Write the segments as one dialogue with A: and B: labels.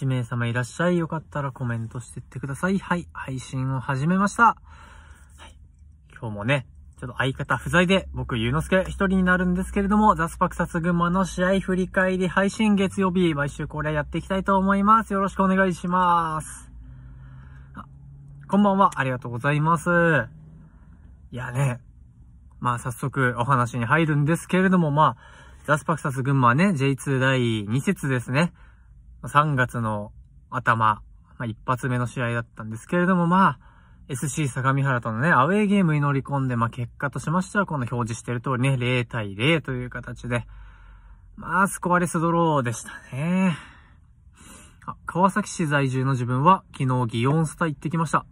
A: 1名様いらっしゃい。よかったらコメントしてってください。はい、配信を始めました。はい、今日もね、ちょっと相方不在で、僕、ゆうのすけ一人になるんですけれども、ザスパクサス群馬の試合振り返り配信月曜日、毎週これやっていきたいと思います。よろしくお願いします。こんばんは、ありがとうございます。いやね、まあ早速お話に入るんですけれども、まあ、ザスパクサス群馬ね、J2 第2節ですね。3月の頭、まあ、一発目の試合だったんですけれども、まあ、SC 相模原とのね、アウェーゲームに乗り込んで、まあ、結果としましては、この表示してる通りね、0対0という形で、まあ、スコアレスドローでしたね。あ、川崎市在住の自分は、昨日、ギヨンスタ行ってきました。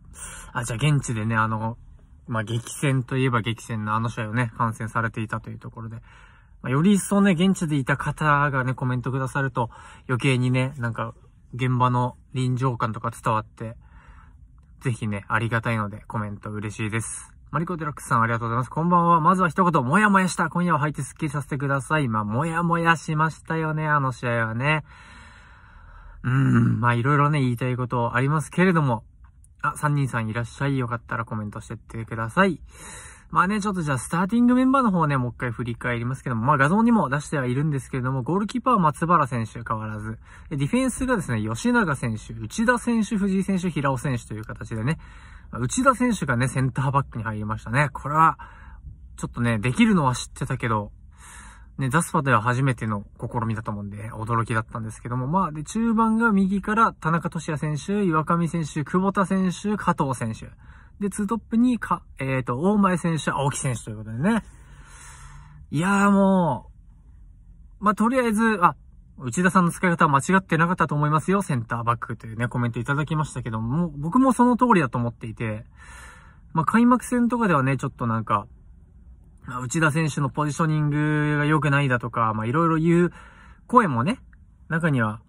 A: あ、じゃあ現地でね、あの、まあ、激戦といえば激戦のあの試合をね、観戦されていたというところで、まあ、より一層ね、現地でいた方がね、コメントくださると、余計にね、なんか、現場の臨場感とか伝わって、ぜひね、ありがたいので、コメント嬉しいです。マリコデラックスさんありがとうございます。こんばんは。まずは一言、もやもやした。今夜は入ってスッキリさせてください。まあ、もやもやしましたよね、あの試合はね。うーん、まあ、いろいろね、言いたいことありますけれども、あ、3人さんいらっしゃい。よかったらコメントしてってください。まあね、ちょっとじゃあスターティングメンバーの方ね、もう一回振り返りますけども、まあ画像にも出してはいるんですけれども、ゴールキーパーは松原選手変わらず、ディフェンスがですね、吉永選手、内田選手、藤井選手、平尾選手という形でね、内田選手がね、センターバックに入りましたね。これは、ちょっとね、できるのは知ってたけど、ね、ザスパでは初めての試みだと思うんで、驚きだったんですけども、まあ、で、中盤が右から田中俊也選手、岩上選手、久保田選手、加藤選手。で、ツートップにか、えっ、ー、と、大前選手、青木選手ということでね。いやーもう、まあ、とりあえず、あ、内田さんの使い方は間違ってなかったと思いますよ、センターバックというね、コメントいただきましたけども、僕もその通りだと思っていて、まあ、開幕戦とかではね、ちょっとなんか、内田選手のポジショニングが良くないだとか、まあ、いろいろ言う声もね、中には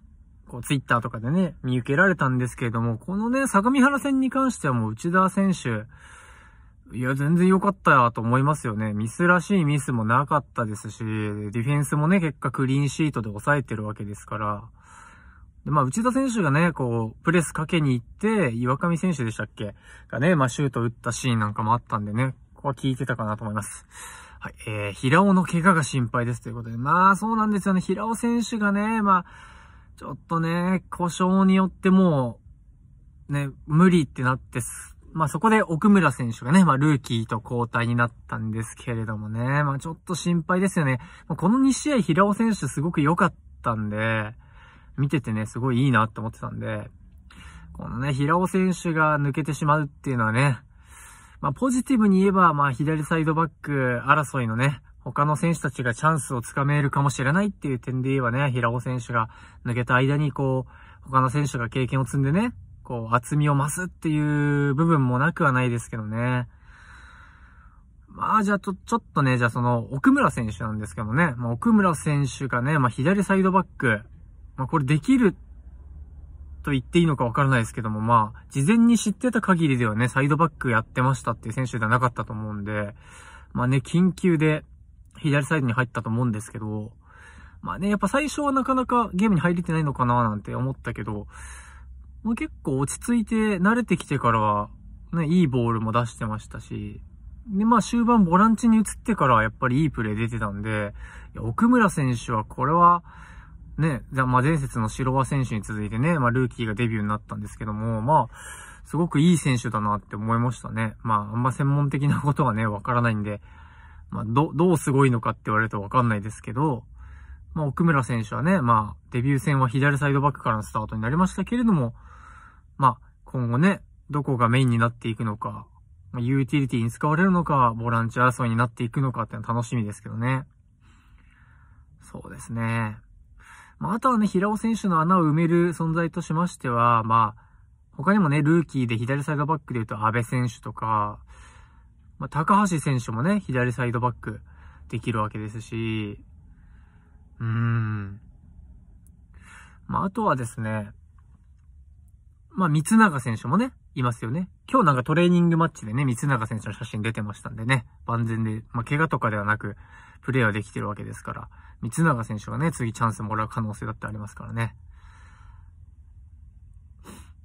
A: こう、ツイッターとかでね、見受けられたんですけれども、このね、相模原戦に関してはもう内田選手、いや、全然良かったと思いますよね。ミスらしいミスもなかったですし、ディフェンスもね、結果クリーンシートで抑えてるわけですから。でまあ、内田選手がね、こう、プレスかけに行って、岩上選手でしたっけがね、まあ、シュート打ったシーンなんかもあったんでね、ここは聞いてたかなと思います。はい、えー、平尾の怪我が心配ですということで、まあ、そうなんですよね。平尾選手がね、まあ、ちょっとね、故障によってもう、ね、無理ってなってす。まあ、そこで奥村選手がね、まあ、ルーキーと交代になったんですけれどもね、まあ、ちょっと心配ですよね。この2試合平尾選手すごく良かったんで、見ててね、すごいいいなって思ってたんで、このね、平尾選手が抜けてしまうっていうのはね、まあ、ポジティブに言えば、まあ、左サイドバック争いのね、他の選手たちがチャンスをつかめるかもしれないっていう点で言えばね、平尾選手が抜けた間にこう、他の選手が経験を積んでね、こう、厚みを増すっていう部分もなくはないですけどね。まあ、じゃあ、ちょ、ちょっとね、じゃあその、奥村選手なんですけどね、まあ、奥村選手がね、まあ、左サイドバック、まあ、これできると言っていいのかわからないですけども、まあ、事前に知ってた限りではね、サイドバックやってましたっていう選手ではなかったと思うんで、まあね、緊急で、左サイドに入ったと思うんですけど、まあね、やっぱ最初はなかなかゲームに入れてないのかななんて思ったけど、ま結構落ち着いて慣れてきてからは、ね、いいボールも出してましたし、で、まあ終盤ボランチに移ってからやっぱりいいプレー出てたんで、奥村選手はこれは、ね、じゃまあ前節の白輪選手に続いてね、まあルーキーがデビューになったんですけども、まあ、すごくいい選手だなって思いましたね。まあ、あんま専門的なことはね、わからないんで、まあ、ど、どうすごいのかって言われるとわかんないですけど、まあ、奥村選手はね、まあ、デビュー戦は左サイドバックからのスタートになりましたけれども、まあ、今後ね、どこがメインになっていくのか、まユーティリティに使われるのか、ボランチ争いになっていくのかっていうのは楽しみですけどね。そうですね。まあ、あとはね、平尾選手の穴を埋める存在としましては、まあ、他にもね、ルーキーで左サイドバックで言うと安部選手とか、まあ、高橋選手もね、左サイドバックできるわけですし、うーん。まあ、あとはですね、まあ、三永選手もね、いますよね。今日なんかトレーニングマッチでね、三永選手の写真出てましたんでね、万全で、まあ、怪我とかではなく、プレーはできてるわけですから、三永選手がね、次チャンスもらう可能性だってありますからね。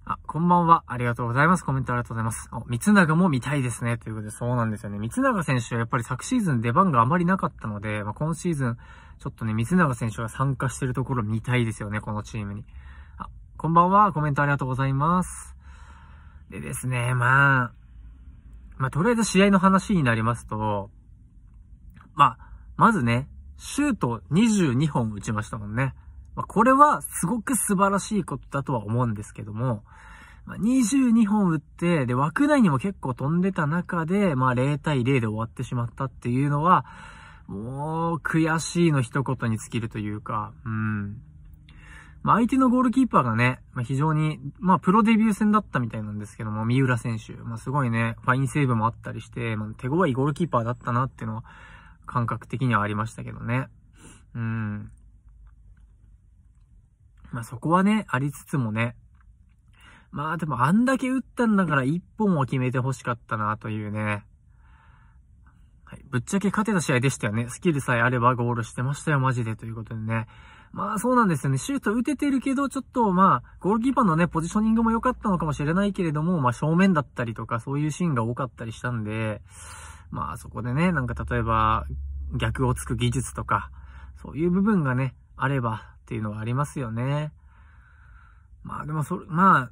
A: あ、こんばんは。ありがとうございます。コメントありがとうございます。あ、三永も見たいですね。ということで、そうなんですよね。三永選手はやっぱり昨シーズン出番があまりなかったので、まあ、今シーズン、ちょっとね、三永選手が参加してるところ見たいですよね、このチームに。あ、こんばんは。コメントありがとうございます。でですね、まあ、まあ、とりあえず試合の話になりますと、まあ、まずね、シュート22本打ちましたもんね。まあ、これはすごく素晴らしいことだとは思うんですけども、まあ、22本打って、で、枠内にも結構飛んでた中で、まあ、0対0で終わってしまったっていうのは、もう、悔しいの一言に尽きるというか、うん。まあ、相手のゴールキーパーがね、まあ、非常に、まあ、プロデビュー戦だったみたいなんですけども、三浦選手。まあ、すごいね、ファインセーブもあったりして、まあ、手強いゴールキーパーだったなっていうのは、感覚的にはありましたけどね。うん。まあ、そこはね、ありつつもね。まあでもあんだけ打ったんだから一本は決めて欲しかったなというね。はい。ぶっちゃけ勝てた試合でしたよね。スキルさえあればゴールしてましたよ、マジで。ということでね。まあそうなんですよね。シュート打ててるけど、ちょっとまあ、ゴールキーパーのね、ポジショニングも良かったのかもしれないけれども、まあ正面だったりとか、そういうシーンが多かったりしたんで、まあそこでね、なんか例えば、逆をつく技術とか、そういう部分がね、あれば、っていうのはありますよね。まあでもそれ、まあ、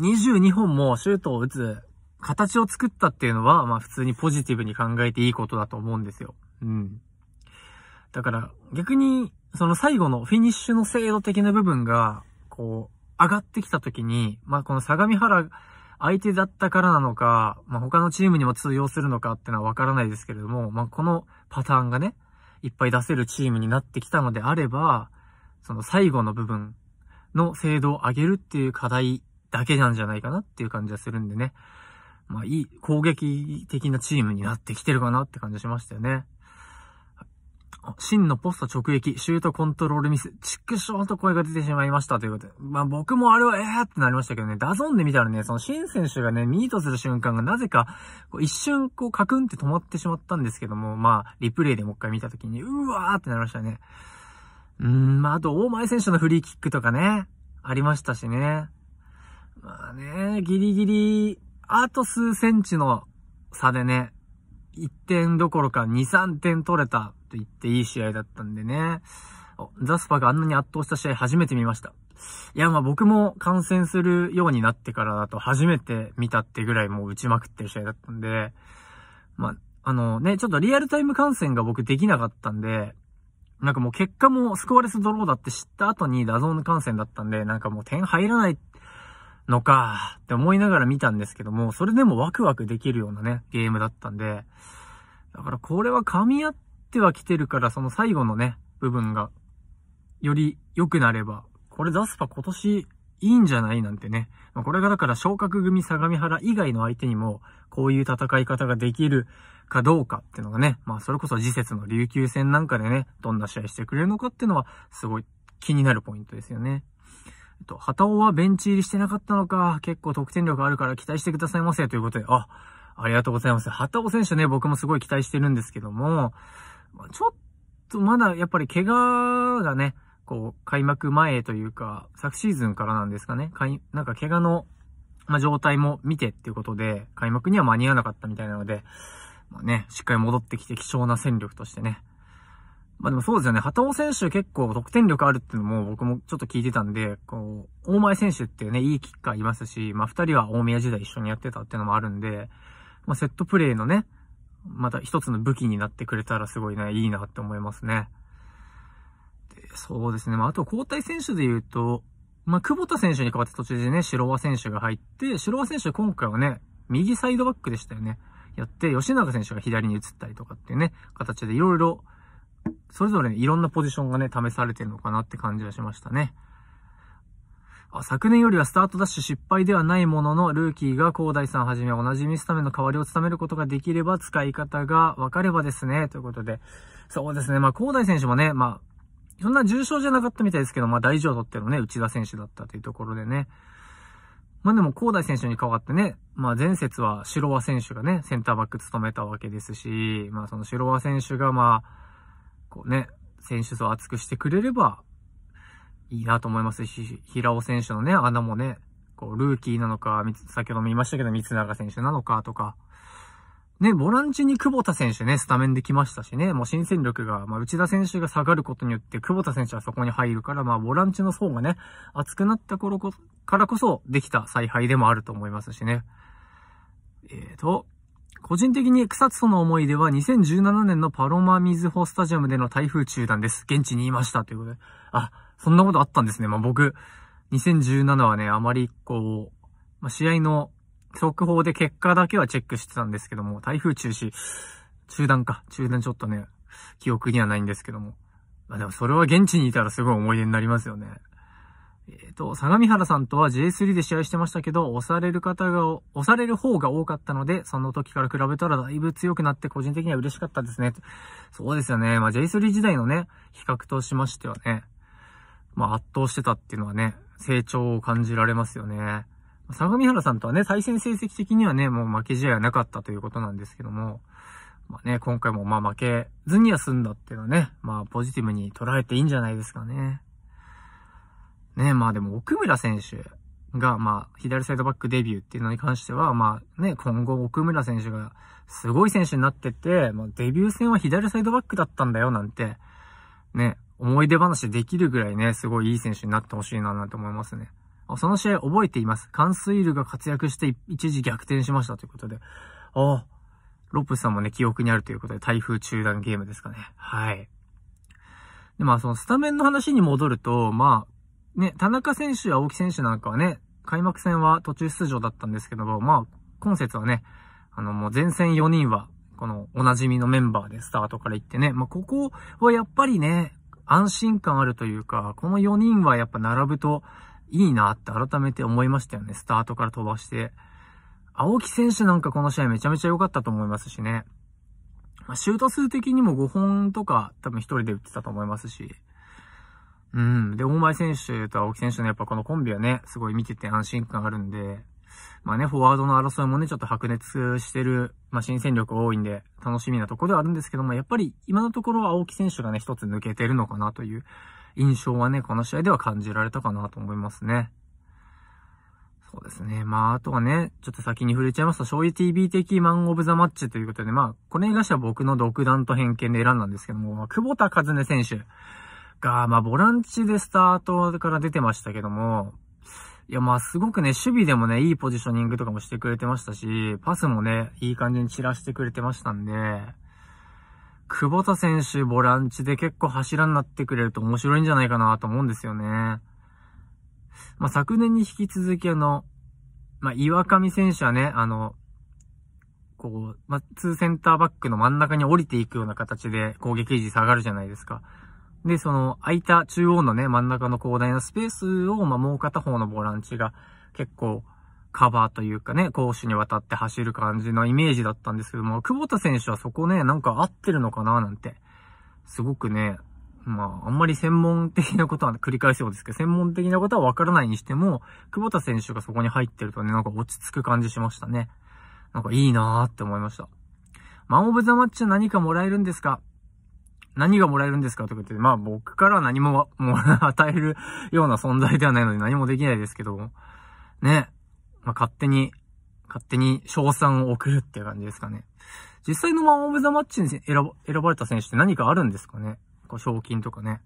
A: 22本もシュートを打つ形を作ったっていうのは、まあ普通にポジティブに考えていいことだと思うんですよ。うん。だから逆に、その最後のフィニッシュの精度的な部分が、こう、上がってきた時に、まあこの相模原相手だったからなのか、まあ他のチームにも通用するのかっていうのはわからないですけれども、まあこのパターンがね、いっぱい出せるチームになってきたのであれば、その最後の部分の精度を上げるっていう課題だけなんじゃないかなっていう感じはするんでね。まあ、いい攻撃的なチームになってきてるかなって感じしましたよね。真のポスト直撃、シュートコントロールミス、チックショーと声が出てしまいましたということで。まあ僕もあれはえーってなりましたけどね、ダゾンで見たらね、その新選手がね、ミートする瞬間がなぜか、一瞬こうカクンって止まってしまったんですけども、まあリプレイでもう一回見た時に、うわーってなりましたね。うん、まあ、あと、大前選手のフリーキックとかね、ありましたしね。まあね、ギリギリ、あと数センチの差でね、1点どころか2、3点取れたと言っていい試合だったんでね。ザスパがあんなに圧倒した試合初めて見ました。いや、まあ僕も観戦するようになってからだと初めて見たってぐらいもう打ちまくってる試合だったんで、まあ、あのね、ちょっとリアルタイム観戦が僕できなかったんで、なんかもう結果もスコアレスドローだって知った後にダゾーン観戦だったんで、なんかもう点入らないのかって思いながら見たんですけども、それでもワクワクできるようなね、ゲームだったんで、だからこれは噛み合っては来てるから、その最後のね、部分が、より良くなれば、これザスパ今年いいんじゃないなんてね。まこれがだから昇格組相模原以外の相手にも、こういう戦い方ができるかどうかっていうのがね、まあそれこそ次節の琉球戦なんかでね、どんな試合してくれるのかっていうのは、すごい気になるポイントですよね。えっと、畑尾はベンチ入りしてなかったのか、結構得点力あるから期待してくださいませということで、あ、ありがとうございます。畑尾選手ね、僕もすごい期待してるんですけども、ちょっとまだやっぱり怪我がね、こう、開幕前というか、昨シーズンからなんですかね、かいなんか怪我の、ま状態も見てっていうことで、開幕には間に合わなかったみたいなので、まあね、しっかり戻ってきて貴重な戦力としてね。まあでもそうですよね、畑尾選手結構得点力あるっていうのも僕もちょっと聞いてたんで、こう、大前選手ってね、いいキッカーいますし、まあ二人は大宮時代一緒にやってたっていうのもあるんで、まあセットプレーのね、また一つの武器になってくれたらすごいね、いいなって思いますね。そうですね。まあ、あと交代選手で言うと、まあ、久保田選手に代わって途中でね、白輪選手が入って、白輪選手今回はね、右サイドバックでしたよね。やって、吉永選手が左に移ったりとかっていうね、形でいろいろ、それぞれいろんなポジションがね、試されてるのかなって感じがしましたね。あ昨年よりはスタートダッシュ失敗ではないものの、ルーキーが高大さんはじめ同じミスための代わりを務めることができれば、使い方が分かればですね、ということで。そうですね、まあ高大選手もね、まあ、そんな重症じゃなかったみたいですけど、まあ大事を取ってのね、内田選手だったというところでね。まあでも、高大選手に代わってね、まあ前節は白輪選手がね、センターバック務めたわけですし、まあその白輪選手がまあ、こうね、選手層を厚くしてくれれば、いいなと思いますし、平尾選手のね、穴もね、こう、ルーキーなのか、先ほども言いましたけど、三永選手なのかとか、ね、ボランチに久保田選手ね、スタメンできましたしね、もう新戦力が、まあ、内田選手が下がることによって、久保田選手はそこに入るから、まあ、ボランチの層がね、厚くなった頃からこそ、できた采配でもあると思いますしね。えーと、個人的に草津との思い出は2017年のパロマミズホスタジアムでの台風中断です。現地にいましたということで。あ、そんなことあったんですね。まあ、僕、2017はね、あまりこう、まあ、試合の速報で結果だけはチェックしてたんですけども、台風中止、中断か。中断ちょっとね、記憶にはないんですけども。まあでもそれは現地にいたらすごい思い出になりますよね。えっ、ー、と、相模原さんとは J3 で試合してましたけど、押される方が、押される方が多かったので、その時から比べたらだいぶ強くなって個人的には嬉しかったですね。そうですよね。まあ J3 時代のね、比較としましてはね、まあ圧倒してたっていうのはね、成長を感じられますよね。相模原さんとはね、対戦成績的にはね、もう負け試合はなかったということなんですけども、まあね、今回もまあ負けずには済んだっていうのはね、まあポジティブに捉えていいんじゃないですかね。ね、まあでも奥村選手が、まあ左サイドバックデビューっていうのに関しては、まあね、今後奥村選手がすごい選手になってて、まあデビュー戦は左サイドバックだったんだよなんて、ね、思い出話できるぐらいね、すごいいい選手になってほしいななんて思いますね。その試合覚えています。カンスイルが活躍して一時逆転しましたということで。ああ、ロップスさんもね、記憶にあるということで、台風中断ゲームですかね。はい。で、まあそのスタメンの話に戻ると、まあ、ね、田中選手や青木選手なんかはね、開幕戦は途中出場だったんですけども、まあ、今節はね、あのもう前線4人は、このおなじみのメンバーでスタートから行ってね、まあここはやっぱりね、安心感あるというか、この4人はやっぱ並ぶと、いいなって改めて思いましたよね。スタートから飛ばして。青木選手なんかこの試合めちゃめちゃ良かったと思いますしね。まあ、シュート数的にも5本とか多分1人で打ってたと思いますし。うん。で、大前選手と青木選手のやっぱこのコンビはね、すごい見てて安心感あるんで、まあね、フォワードの争いもね、ちょっと白熱してる、まあ、新戦力多いんで、楽しみなとこではあるんですけども、やっぱり今のところは青木選手がね、一つ抜けてるのかなという印象はね、この試合では感じられたかなと思いますね。そうですね。まあ、あとはね、ちょっと先に触れちゃいますと、醤油 TV 的マンオブザマッチということで、まあ、これに関しては僕の独断と偏見で選んだんですけども、まあ、久保田和音選手が、まあ、ボランチでスタートから出てましたけども、いや、まあ、すごくね、守備でもね、いいポジショニングとかもしてくれてましたし、パスもね、いい感じに散らしてくれてましたんで、久保田選手ボランチで結構柱になってくれると面白いんじゃないかなと思うんですよね。まあ、昨年に引き続きあの、まあ、岩上選手はね、あの、こう、まあ、2センターバックの真ん中に降りていくような形で攻撃時下がるじゃないですか。で、その、空いた中央のね、真ん中の広大なスペースを、まあ、もう片方のボランチが結構カバーというかね、攻守にわたって走る感じのイメージだったんですけども、久保田選手はそこね、なんか合ってるのかななんて、すごくね、まあ、あんまり専門的なことは繰り返しそうですけど、専門的なことはわからないにしても、久保田選手がそこに入ってるとね、なんか落ち着く感じしましたね。なんかいいなーって思いました。マンオブザマッチは何かもらえるんですか何がもらえるんですかとか言って、まあ僕から何も、もう与えるような存在ではないので何もできないですけど、ね、まあ、勝手に、勝手に賞賛を送るっていう感じですかね。実際のマンオブザマッチに選ば選ばれた選手って何かあるんですかねこう賞金とかね。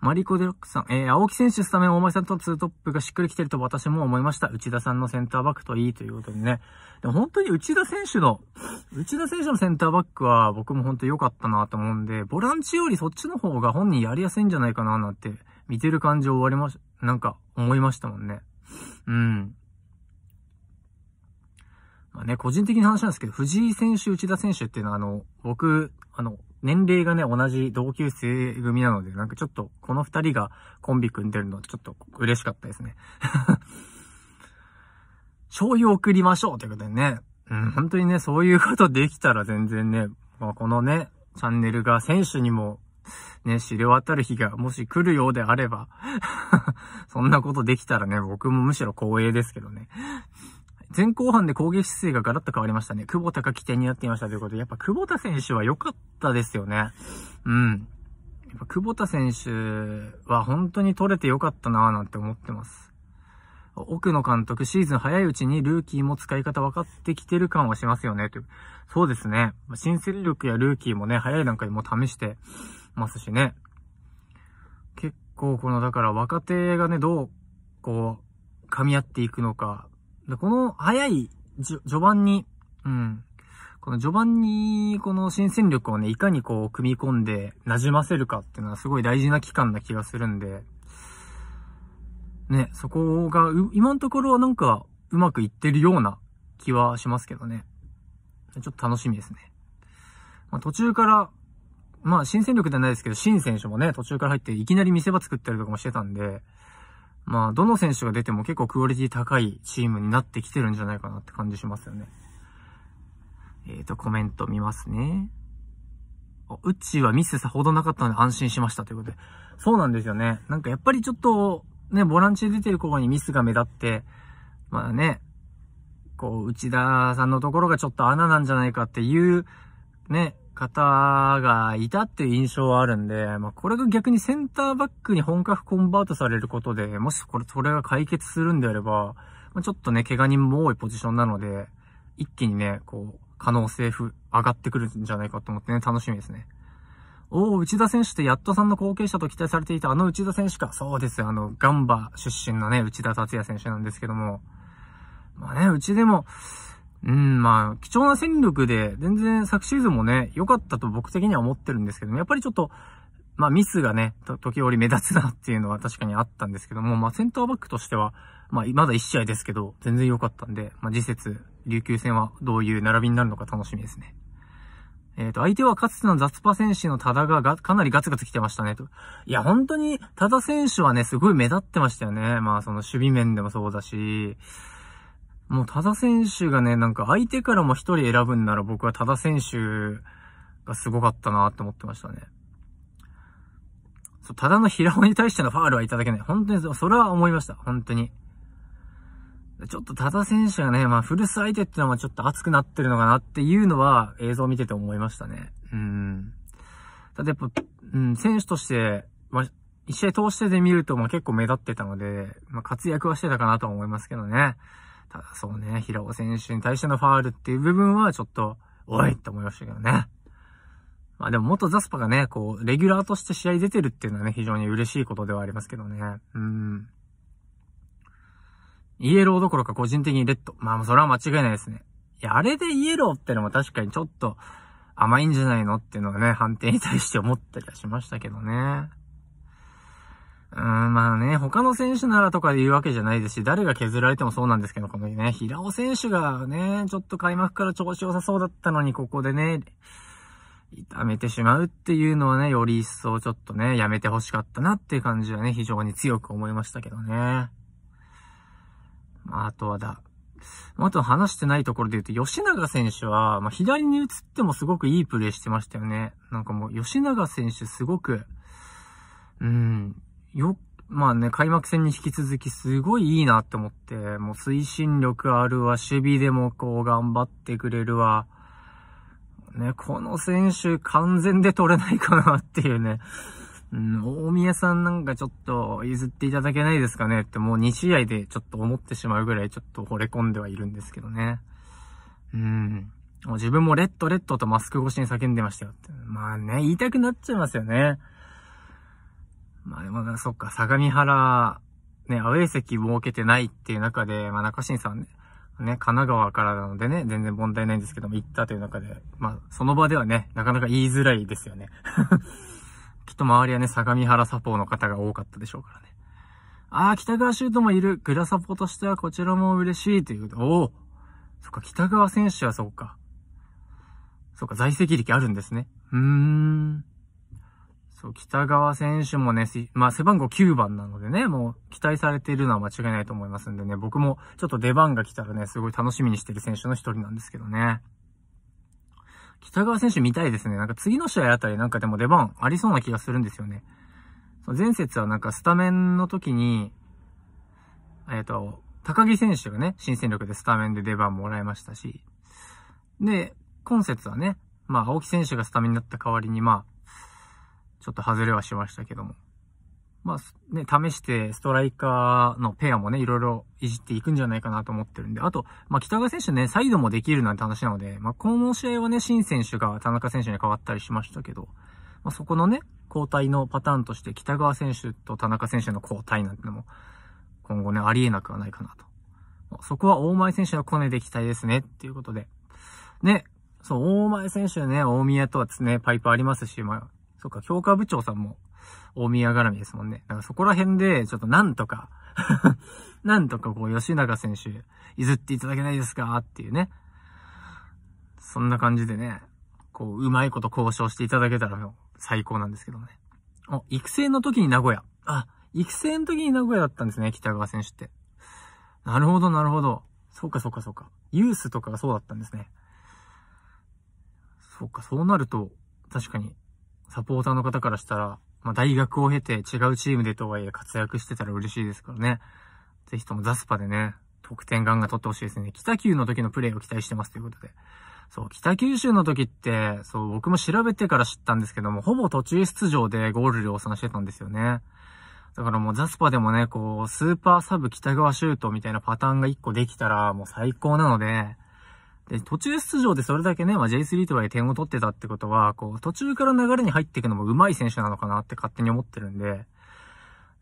A: マリコ・デロックさん、えー、青木選手スタメン、大前さんとツートップがしっくりきてると私も思いました。内田さんのセンターバックといいということでね。でも本当に内田選手の、内田選手のセンターバックは僕も本当良かったなと思うんで、ボランチよりそっちの方が本人やりやすいんじゃないかななんて、見てる感じ終わりまし、なんか思いましたもんね。うん。まあね、個人的な話なんですけど、藤井選手、内田選手っていうのは、あの、僕、あの、年齢がね、同じ同級生組なので、なんかちょっと、この二人がコンビ組んでるの、は、ちょっと嬉しかったですね。醤 油を送りましょうということでね。うん、本当にね、そういうことできたら全然ね、まあ、このね、チャンネルが選手にも ね、知れ渡る日がもし来るようであれば そんなことできたらね、僕もむしろ光栄ですけどね。前後半で攻撃姿勢がガラッと変わりましたね。久保田が起点になっていましたということで、やっぱ久保田選手は良かったですよね。うん。やっぱ久保田選手は本当に取れて良かったなぁなんて思ってます。奥野監督、シーズン早いうちにルーキーも使い方分かってきてる感はしますよね、という。そうですね。新戦力やルーキーもね、早い段階でも試して、ますしね。結構この、だから若手がね、どう、こう、噛み合っていくのか。でこの早い、序盤に、うん。この序盤に、この新戦力をね、いかにこう、組み込んで、馴染ませるかっていうのはすごい大事な期間な気がするんで、ね、そこが、今のところはなんか、うまくいってるような気はしますけどね。ちょっと楽しみですね。まあ、途中から、まあ、新戦力ではないですけど、新選手もね、途中から入って、いきなり見せ場作ったりとかもしてたんで、まあ、どの選手が出ても結構クオリティ高いチームになってきてるんじゃないかなって感じしますよね。えーと、コメント見ますね。うちはミスさほどなかったので安心しましたということで。そうなんですよね。なんかやっぱりちょっと、ね、ボランチで出てる子にミスが目立って、まあね、こう、内田さんのところがちょっと穴なんじゃないかっていう、ね、方がいたっていう印象はあるんで、まあ、これが逆にセンターバックに本格コンバートされることで、もしこれ、それが解決するんであれば、まあ、ちょっとね、怪我人も多いポジションなので、一気にね、こう、可能性ふ上がってくるんじゃないかと思ってね、楽しみですね。おお、内田選手ってやっとさんの後継者と期待されていたあの内田選手か。そうですあの、ガンバ出身のね、内田達也選手なんですけども。まあね、うちでも、うん、まあ、貴重な戦力で、全然昨シーズンもね、良かったと僕的には思ってるんですけども、やっぱりちょっと、まあミスがね、時折目立つなっていうのは確かにあったんですけども、まあセンターバックとしては、まあまだ1試合ですけど、全然良かったんで、まあ次節、琉球戦はどういう並びになるのか楽しみですね。えっ、ー、と、相手はかつての雑パ選手のただががかなりガツガツ来てましたねと。いや、本当にただ選手はね、すごい目立ってましたよね。まあその守備面でもそうだし、もう多田選手がね、なんか相手からも一人選ぶんなら僕は多田選手がすごかったなって思ってましたね。そう、ただの平尾に対してのファールはいただけない。本当に、それは思いました。本当に。ちょっと多田選手がね、まあ、古巣相手ってのはちょっと熱くなってるのかなっていうのは映像を見てて思いましたね。うん。ただやっぱ、うん、選手として、まあ、一試合通してで見ると、まあ、結構目立ってたので、まあ、活躍はしてたかなとは思いますけどね。ただそうね、平尾選手に対してのファールっていう部分はちょっと、おいって思いましたけどね。まあでも元ザスパがね、こう、レギュラーとして試合出てるっていうのはね、非常に嬉しいことではありますけどね。うん。イエローどころか個人的にレッド。まあそれは間違いないですね。いや、あれでイエローってのも確かにちょっと甘いんじゃないのっていうのはね、判定に対して思ったりはしましたけどね。うん、まあね、他の選手ならとかで言うわけじゃないですし、誰が削られてもそうなんですけど、このね、平尾選手がね、ちょっと開幕から調子良さそうだったのに、ここでね、痛めてしまうっていうのはね、より一層ちょっとね、やめて欲しかったなっていう感じはね、非常に強く思いましたけどね。まあとはだ、あと話してないところで言うと、吉永選手は、まあ、左に移ってもすごくいいプレーしてましたよね。なんかもう、吉永選手すごく、うん、よ、まあね、開幕戦に引き続きすごいいいなって思って、もう推進力あるわ、守備でもこう頑張ってくれるわ。ね、この選手完全で取れないかなっていうね。うん、大宮さんなんかちょっと譲っていただけないですかねってもう2試合でちょっと思ってしまうぐらいちょっと惚れ込んではいるんですけどね。うん。もう自分もレッドレッドとマスク越しに叫んでましたよって。まあね、言いたくなっちゃいますよね。まあでもな、そっか、相模原、ね、アウェイ席設けてないっていう中で、まあ中新さんね、ね、神奈川からなのでね、全然問題ないんですけども、行ったという中で、まあ、その場ではね、なかなか言いづらいですよね。きっと周りはね、相模原サポーの方が多かったでしょうからね。ああ、北川シュートもいる。グラサポとしてはこちらも嬉しいというおおそっか、北川選手はそうか。そっか、在籍歴あるんですね。うーん。そう、北川選手もね、まあ、背番号9番なのでね、もう期待されているのは間違いないと思いますんでね、僕もちょっと出番が来たらね、すごい楽しみにしてる選手の一人なんですけどね。北川選手見たいですね。なんか次の試合あたりなんかでも出番ありそうな気がするんですよね。前節はなんかスタメンの時に、えっ、と、高木選手がね、新戦力でスタメンで出番もらいましたし、で、今節はね、まあ、青木選手がスタメンになった代わりに、まあ、ちょっと外れはしましたけども。まあ、ね、試してストライカーのペアもね、いろいろいじっていくんじゃないかなと思ってるんで、あと、まあ、北川選手ね、サイドもできるなんて話なので、まあ、この試合はね、新選手が田中選手に変わったりしましたけど、まあ、そこのね、交代のパターンとして北川選手と田中選手の交代なんてのも、今後ね、ありえなくはないかなと。そこは大前選手のコネで期待ですね、っていうことで。ね、そう、大前選手ね、大宮とはですね、パイプありますし、まあ、そか、教科部長さんも、大宮絡みですもんね。だからそこら辺で、ちょっとなんとか なんとかこう、吉永選手、譲っていただけないですかっていうね。そんな感じでね、こう、うまいこと交渉していただけたら最高なんですけどね。お、育成の時に名古屋。あ、育成の時に名古屋だったんですね、北川選手って。なるほど、なるほど。そうか、そうか、そうか。ユースとかがそうだったんですね。そうか、そうなると、確かに、サポーターの方からしたら、まあ、大学を経て違うチームでとはいえ活躍してたら嬉しいですからね。ぜひともザスパでね、得点ガンガン取ってほしいですね。北九の時のプレーを期待してますということで。そう、北九州の時って、そう、僕も調べてから知ったんですけども、ほぼ途中出場でゴール量産してたんですよね。だからもうザスパでもね、こう、スーパーサブ北川シュートみたいなパターンが1個できたら、もう最高なので、で、途中出場でそれだけね、まあ、J3 とはいえ点を取ってたってことは、こう、途中から流れに入っていくのも上手い選手なのかなって勝手に思ってるんで、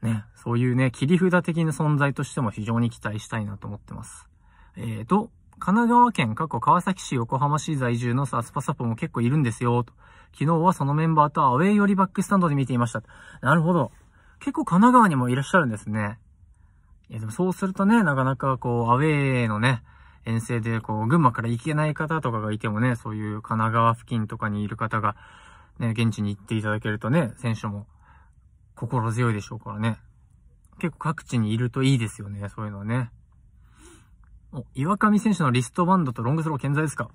A: ね、そういうね、切り札的な存在としても非常に期待したいなと思ってます。えーと、神奈川県、過去川崎市横浜市在住のサスパサポも結構いるんですよ、と。昨日はそのメンバーとアウェイよりバックスタンドで見ていました。なるほど。結構神奈川にもいらっしゃるんですね。いや、でもそうするとね、なかなかこう、アウェイのね、遠征で、こう、群馬から行けない方とかがいてもね、そういう神奈川付近とかにいる方が、ね、現地に行っていただけるとね、選手も心強いでしょうからね。結構各地にいるといいですよね、そういうのはね。お、岩上選手のリストバンドとロングスロー健在ですか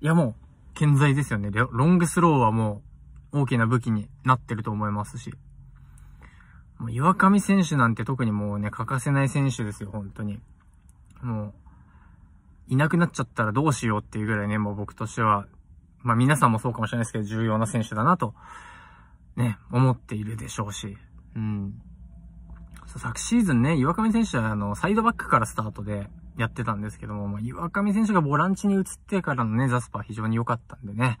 A: いやもう、健在ですよね。ロングスローはもう、大きな武器になってると思いますし。もう岩上選手なんて特にもうね、欠かせない選手ですよ、本当に。もう、いなくなっちゃったらどうしようっていうぐらいね、もう僕としては、まあ皆さんもそうかもしれないですけど、重要な選手だなと、ね、思っているでしょうし、うん。昨シーズンね、岩上選手はあの、サイドバックからスタートでやってたんですけども、まあ、岩上選手がボランチに移ってからのね、ザスパ非常に良かったんでね、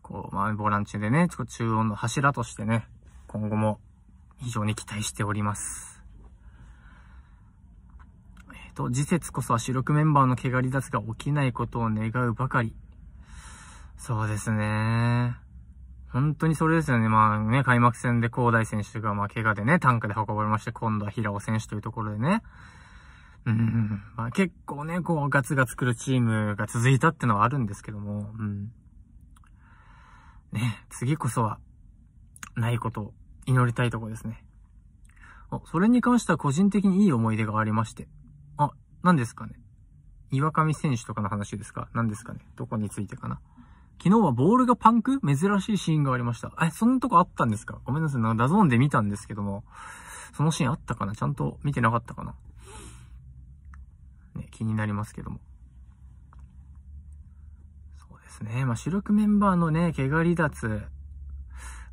A: こう、まあ、ボランチでね、中央の柱としてね、今後も非常に期待しております。と、時節こそは主力メンバーの汚り脱が起きないことを願うばかり。そうですね。本当にそれですよね。まあね、開幕戦で高大選手が、まあ怪我でね、単価で運ばれまして、今度は平尾選手というところでね。うん。まあ結構ね、こうガツガツ来るチームが続いたってのはあるんですけども、うん。ね、次こそは、ないことを祈りたいとこですね。それに関しては個人的にいい思い出がありまして。何ですかね岩上選手とかの話ですか何ですかねどこについてかな昨日はボールがパンク珍しいシーンがありました。え、そんなとこあったんですかごめんなさい。なんかダゾーンで見たんですけども、そのシーンあったかなちゃんと見てなかったかなね、気になりますけども。そうですね。まあ、主力メンバーのね、怪我離脱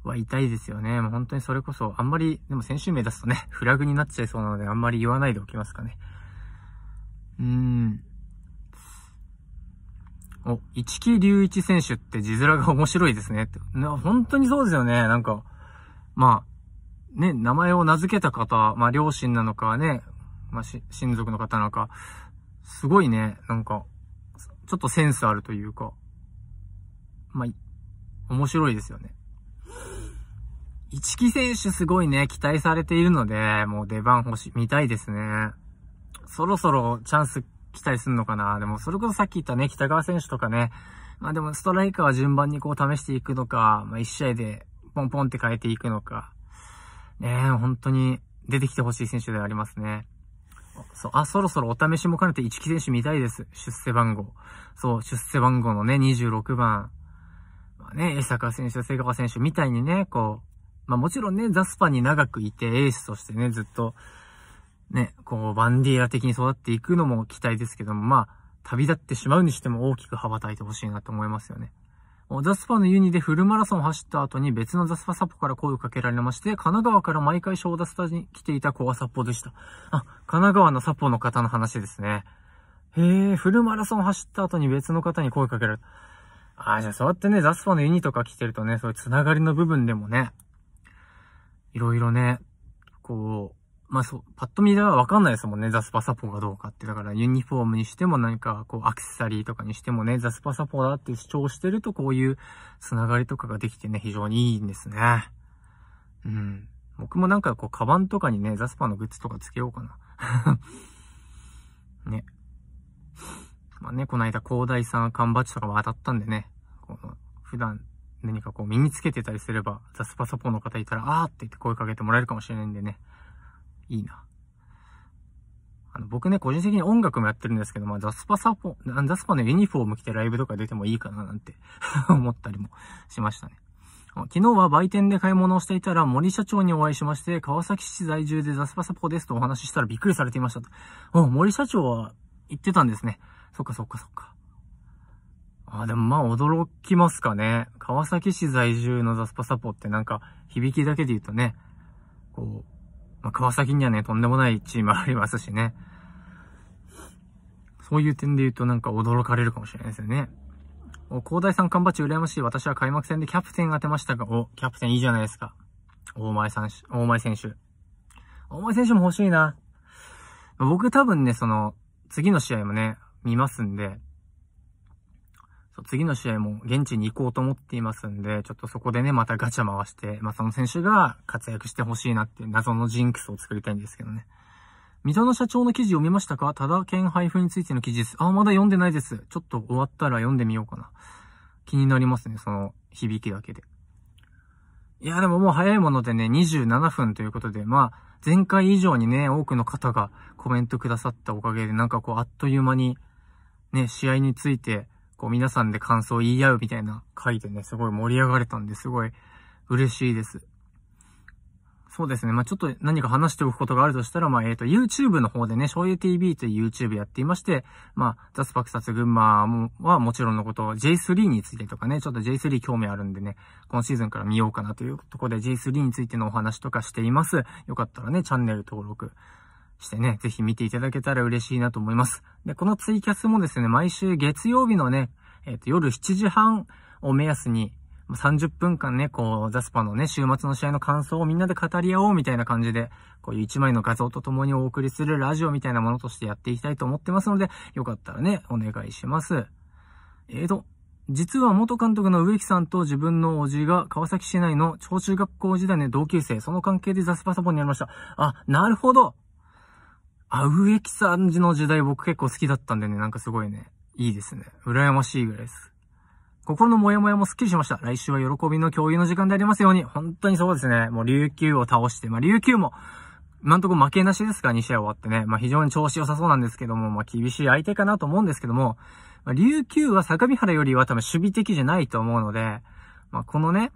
A: は痛いですよね。もう本当にそれこそ、あんまり、でも選手名出すとね、フラグになっちゃいそうなので、あんまり言わないでおきますかね。うん。お、市木隆一選手って字面が面白いですねって。な、本当にそうですよね。なんか、まあ、ね、名前を名付けた方、まあ、両親なのかね、まあ、親族の方なのか、すごいね、なんか、ちょっとセンスあるというか、まあ、面白いですよね。市木選手すごいね、期待されているので、もう出番欲し、見たいですね。そろそろチャンス来たりすんのかな。でも、それこそさっき言ったね、北川選手とかね。まあでも、ストライカーは順番にこう試していくのか、まあ一試合でポンポンって変えていくのか。ねえ、本当に出てきてほしい選手ではありますね。そう、あ、そろそろお試しも兼ねて一木選手見たいです。出世番号。そう、出世番号のね、26番。まあね、江坂選手、瀬川選手みたいにね、こう、まあもちろんね、ザスパに長くいてエースとしてね、ずっとね、こう、バンディーラ的に育っていくのも期待ですけども、まあ、旅立ってしまうにしても大きく羽ばたいてほしいなと思いますよね。ザスパのユニでフルマラソンを走った後に別のザスパサポから声をかけられまして、神奈川から毎回小ダスタに来ていた子がサポでした。あ、神奈川のサポの方の話ですね。へえ、フルマラソン走った後に別の方に声かけられああ、じゃあそうやってね、ザスパのユニとか来てるとね、そういうつながりの部分でもね、いろいろね、こう、まあそう、パッと見ではわかんないですもんね、ザスパサポがどうかって。だからユニフォームにしても何かこうアクセサリーとかにしてもね、ザスパサポだって主張してるとこういうつながりとかができてね、非常にいいんですね。うん。僕もなんかこう、カバンとかにね、ザスパのグッズとかつけようかな。ね。まあね、この間、広大さん缶バッジとかも当たったんでね、この、普段何かこう身につけてたりすれば、ザスパサポの方いたら、あーって言って声かけてもらえるかもしれないんでね。いいな。あの、僕ね、個人的に音楽もやってるんですけど、まあ、ザスパサポ、ザスパのユニフォーム着てライブとか出てもいいかななんて 思ったりもしましたね。昨日は売店で買い物をしていたら森社長にお会いしまして、川崎市在住でザスパサポですとお話ししたらびっくりされていましたと。森社長は言ってたんですね。そっかそっかそっか。あ、でもまあ驚きますかね。川崎市在住のザスパサポってなんか響きだけで言うとね、こう、まあ、川崎にはね、とんでもないチームありますしね。そういう点で言うとなんか驚かれるかもしれないですよね。お、広大さん、缶バッチ羨ましい。私は開幕戦でキャプテン当てましたが、お、キャプテンいいじゃないですか。大前さん、大前選手。大前選手も欲しいな。僕多分ね、その、次の試合もね、見ますんで、次の試合も現地に行こうと思っていますんで、ちょっとそこでね、またガチャ回して、まあ、その選手が活躍してほしいなっていう謎のジンクスを作りたいんですけどね。水戸の社長の記事読みましたかただ県配布についての記事です。あ、まだ読んでないです。ちょっと終わったら読んでみようかな。気になりますね、その響きだけで。いや、でももう早いものでね、27分ということで、まあ、前回以上にね、多くの方がコメントくださったおかげで、なんかこう、あっという間に、ね、試合について、こう皆さんで感想を言い合うみたいな回でね、すごい盛り上がれたんで、すごい嬉しいです。そうですね。まあ、ちょっと何か話しておくことがあるとしたら、まあ、えっ、ー、と、YouTube の方でね、醤油 TV という YouTube やっていまして、まあ、ザスパクサツ群馬もはもちろんのこと、J3 についてとかね、ちょっと J3 興味あるんでね、今シーズンから見ようかなというところで J3 についてのお話とかしています。よかったらね、チャンネル登録してね、ぜひ見ていただけたら嬉しいなと思います。で、このツイキャスもですね、毎週月曜日のね、えっ、ー、と、夜7時半を目安に、30分間ね、こう、ザスパのね、週末の試合の感想をみんなで語り合おうみたいな感じで、こういう一枚の画像と共にお送りするラジオみたいなものとしてやっていきたいと思ってますので、よかったらね、お願いします。えーと、実は元監督の植木さんと自分のおじが川崎市内の小中学校時代の同級生、その関係でザスパサポになりました。あ、なるほどアエキサンジの時代僕結構好きだったんでね、なんかすごいね、いいですね。羨ましいぐらいです。心のモヤモヤもスッキリしました。来週は喜びの共有の時間でありますように。本当にそうですね。もう琉球を倒して、まあ琉球も、今んとこ負けなしですか ?2 試合終わってね。まあ非常に調子良さそうなんですけども、まあ厳しい相手かなと思うんですけども、まあ、琉球は相模原よりは多分守備的じゃないと思うので、まあこのね、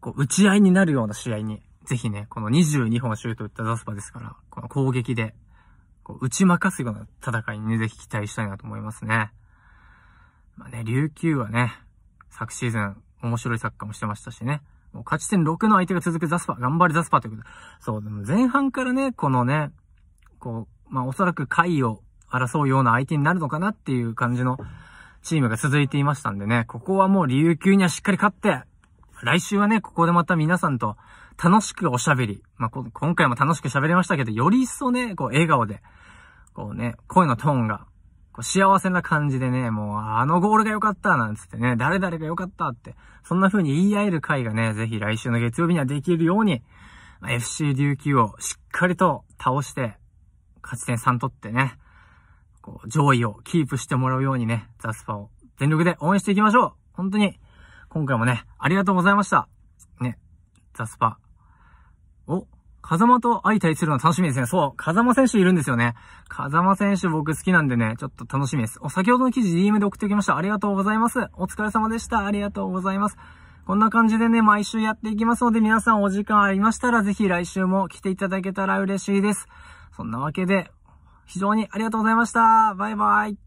A: こう打ち合いになるような試合にぜひね、この22本シュート打ったザスパですから、この攻撃で、こう、打ち負かすような戦いにね、ぜひ期待したいなと思いますね。まあね、琉球はね、昨シーズン、面白いサッカーもしてましたしね。もう勝ち点6の相手が続くザスパ、頑張れザスパということそう、でも前半からね、このね、こう、まあおそらく回を争うような相手になるのかなっていう感じのチームが続いていましたんでね、ここはもう琉球にはしっかり勝って、来週はね、ここでまた皆さんと楽しくおしゃべり。まあ、今回も楽しく喋れましたけど、より一層ね、こう、笑顔で、こうね、声のトーンが、こう、幸せな感じでね、もう、あのゴールが良かった、なんつってね、誰々が良かったって、そんな風に言い合える回がね、ぜひ来週の月曜日にはできるように、まあ、FC 琉球をしっかりと倒して、勝ち点3取ってね、こう、上位をキープしてもらうようにね、ザスパを全力で応援していきましょう本当に、今回もね、ありがとうございました。ね、ザスパ。お、風間と相対するの楽しみですね。そう、風間選手いるんですよね。風間選手僕好きなんでね、ちょっと楽しみです。お、先ほどの記事 DM で送っておきました。ありがとうございます。お疲れ様でした。ありがとうございます。こんな感じでね、毎週やっていきますので、皆さんお時間ありましたら、ぜひ来週も来ていただけたら嬉しいです。そんなわけで、非常にありがとうございました。バイバイ。